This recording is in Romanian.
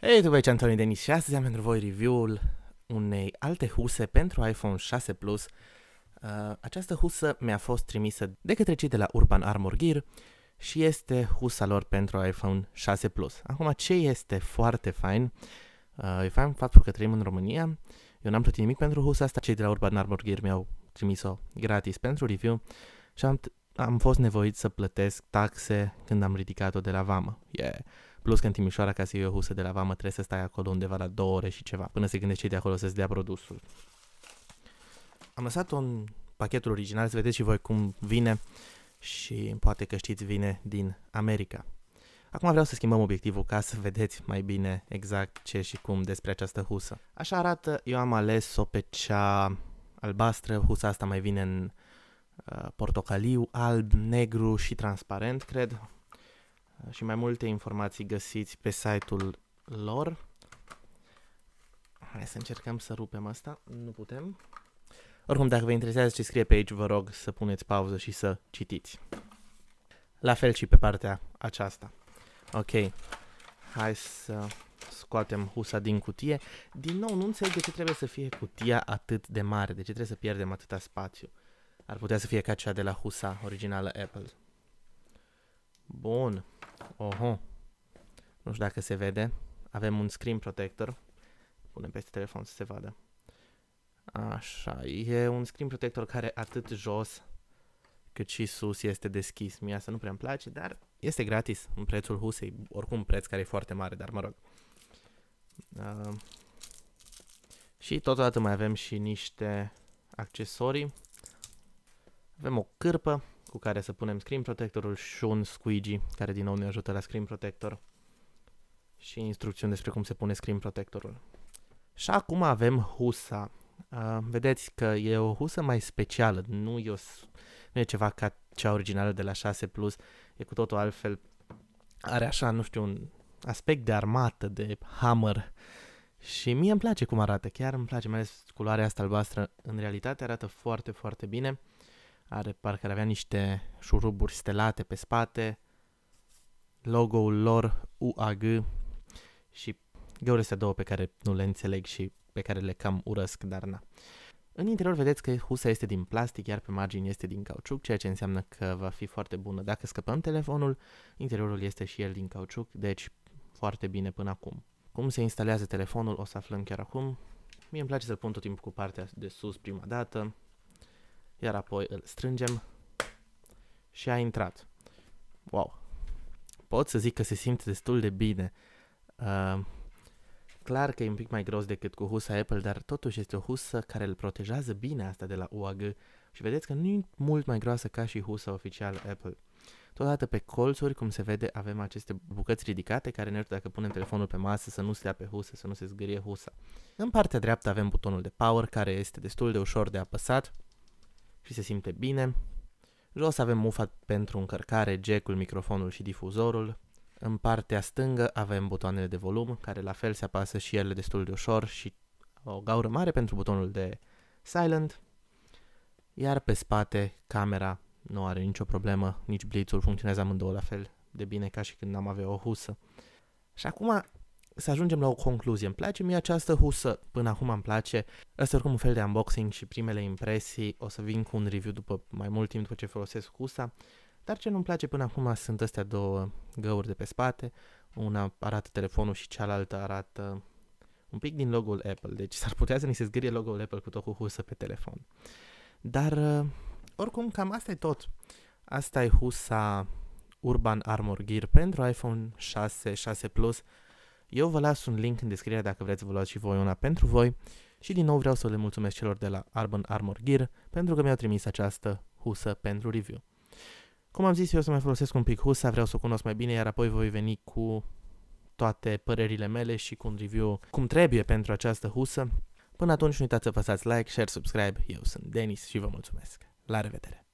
Hei, tu aici Antonio Denis și astăzi am pentru voi review-ul unei alte huse pentru iPhone 6 Plus. Uh, această husă mi-a fost trimisă de către cei de la Urban Armor Gear și este husa lor pentru iPhone 6 Plus. Acum, ce este foarte fain, uh, e fain faptul că trăim în România, eu n-am plătit nimic pentru husa asta, cei de la Urban Armor Gear mi-au trimis-o gratis pentru review și am, am fost nevoit să plătesc taxe când am ridicat-o de la vamă. Yeah! Plus că în Timișoara, ca să iei o husă de la vamă, trebuie să stai acolo undeva la două ore și ceva, până se gândește de acolo să-ți dea produsul. Am lăsat un pachetul original, să vedeți și voi cum vine și poate că știți vine din America. Acum vreau să schimbăm obiectivul ca să vedeți mai bine exact ce și cum despre această husă. Așa arată, eu am ales-o pe cea albastră, husa asta mai vine în uh, portocaliu, alb, negru și transparent, cred și mai multe informații găsiți pe site-ul lor. Hai să încercăm să rupem asta, nu putem. Oricum, dacă vă interesează ce scrie pe aici, vă rog să puneți pauză și să citiți. La fel și pe partea aceasta. Ok, hai să scoatem husa din cutie. Din nou, nu înțeleg de ce trebuie să fie cutia atât de mare, de ce trebuie să pierdem atâta spațiu. Ar putea să fie ca cea de la husa originală Apple. Bun. Oho. Nu știu dacă se vede. Avem un screen protector. Punem peste telefon să se vadă. Așa, e un screen protector care atât jos cât și sus este deschis. Mie asta nu prea îmi place, dar este gratis în prețul Husei. Oricum preț care e foarte mare, dar mă rog. Uh, și totodată mai avem și niște accesorii avem o cârpă cu care să punem screen protectorul și un squeegee care din nou ne ajută la screen protector și instrucțiuni despre cum se pune screen protectorul. Și acum avem husa. Uh, vedeți că e o husă mai specială, nu e, o, nu e ceva ca cea originală de la 6 Plus, e cu totul altfel, are așa, nu știu, un aspect de armată, de hammer. Și mie îmi place cum arată, chiar îmi place, mai ales culoarea asta albastră, în realitate arată foarte, foarte bine. Uh, are, parcă ar avea niște șuruburi stelate pe spate, logo-ul lor UAG și găurile astea două pe care nu le înțeleg și pe care le cam urăsc, dar na. În interior vedeți că husa este din plastic, iar pe margini este din cauciuc, ceea ce înseamnă că va fi foarte bună. Dacă scăpăm telefonul, interiorul este și el din cauciuc, deci foarte bine până acum. Cum se instalează telefonul o să aflăm chiar acum. Mie îmi place să-l pun tot timpul cu partea de sus prima dată, iar apoi îl strângem și a intrat. Wow! Pot să zic că se simte destul de bine. Uh, clar că e un pic mai gros decât cu husa Apple, dar totuși este o husă care îl protejează bine asta de la UAG și vedeți că nu e mult mai groasă ca și husa oficial Apple. Totodată pe colțuri, cum se vede, avem aceste bucăți ridicate care ne ajută dacă punem telefonul pe masă să nu stea pe husă, să nu se zgârie husa. În partea dreaptă avem butonul de power care este destul de ușor de apăsat și se simte bine. Jos avem mufa pentru încărcare, jack-ul, microfonul și difuzorul. În partea stângă avem butoanele de volum, care la fel se apasă și ele destul de ușor și o gaură mare pentru butonul de silent. Iar pe spate, camera nu are nicio problemă, nici blitzul funcționează amândouă la fel de bine ca și când am avea o husă. Și acum să ajungem la o concluzie. Îmi place mie această husă, până acum îmi place. Asta oricum un fel de unboxing și primele impresii. O să vin cu un review după mai mult timp după ce folosesc husa. Dar ce nu-mi place până acum sunt astea două găuri de pe spate. Una arată telefonul și cealaltă arată un pic din logo-ul Apple. Deci s-ar putea să ni se zgârie logo-ul Apple cu tot cu husă pe telefon. Dar uh, oricum cam asta e tot. Asta e husa Urban Armor Gear pentru iPhone 6, 6 Plus eu vă las un link în descriere dacă vreți să vă luați și voi una pentru voi și din nou vreau să le mulțumesc celor de la Arbon Armor Gear pentru că mi-au trimis această husă pentru review. Cum am zis, eu să mai folosesc un pic husa, vreau să o cunosc mai bine, iar apoi voi veni cu toate părerile mele și cu un review cum trebuie pentru această husă. Până atunci nu uitați să apăsați like, share, subscribe. Eu sunt Denis și vă mulțumesc. La revedere!